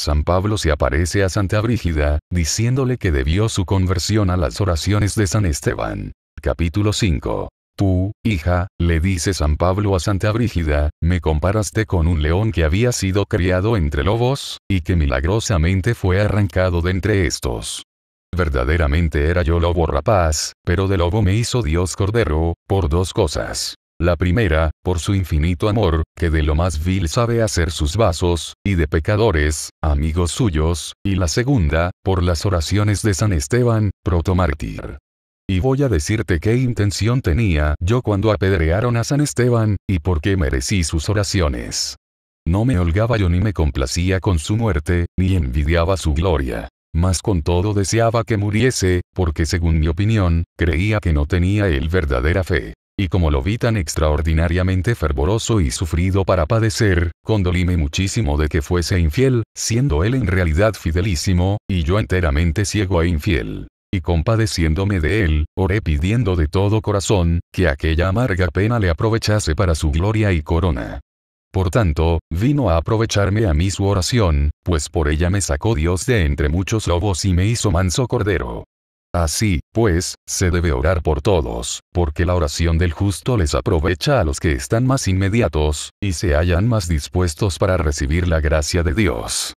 San Pablo se aparece a Santa Brígida, diciéndole que debió su conversión a las oraciones de San Esteban. Capítulo 5. Tú, hija, le dice San Pablo a Santa Brígida, me comparaste con un león que había sido criado entre lobos, y que milagrosamente fue arrancado de entre estos. Verdaderamente era yo lobo rapaz, pero de lobo me hizo Dios cordero, por dos cosas. La primera, por su infinito amor, que de lo más vil sabe hacer sus vasos, y de pecadores, amigos suyos, y la segunda, por las oraciones de San Esteban, protomártir. Y voy a decirte qué intención tenía yo cuando apedrearon a San Esteban, y por qué merecí sus oraciones. No me holgaba yo ni me complacía con su muerte, ni envidiaba su gloria. Mas con todo deseaba que muriese, porque según mi opinión, creía que no tenía él verdadera fe y como lo vi tan extraordinariamente fervoroso y sufrido para padecer, condolíme muchísimo de que fuese infiel, siendo él en realidad fidelísimo, y yo enteramente ciego e infiel. Y compadeciéndome de él, oré pidiendo de todo corazón, que aquella amarga pena le aprovechase para su gloria y corona. Por tanto, vino a aprovecharme a mí su oración, pues por ella me sacó Dios de entre muchos lobos y me hizo manso cordero. Así, pues, se debe orar por todos, porque la oración del justo les aprovecha a los que están más inmediatos, y se hallan más dispuestos para recibir la gracia de Dios.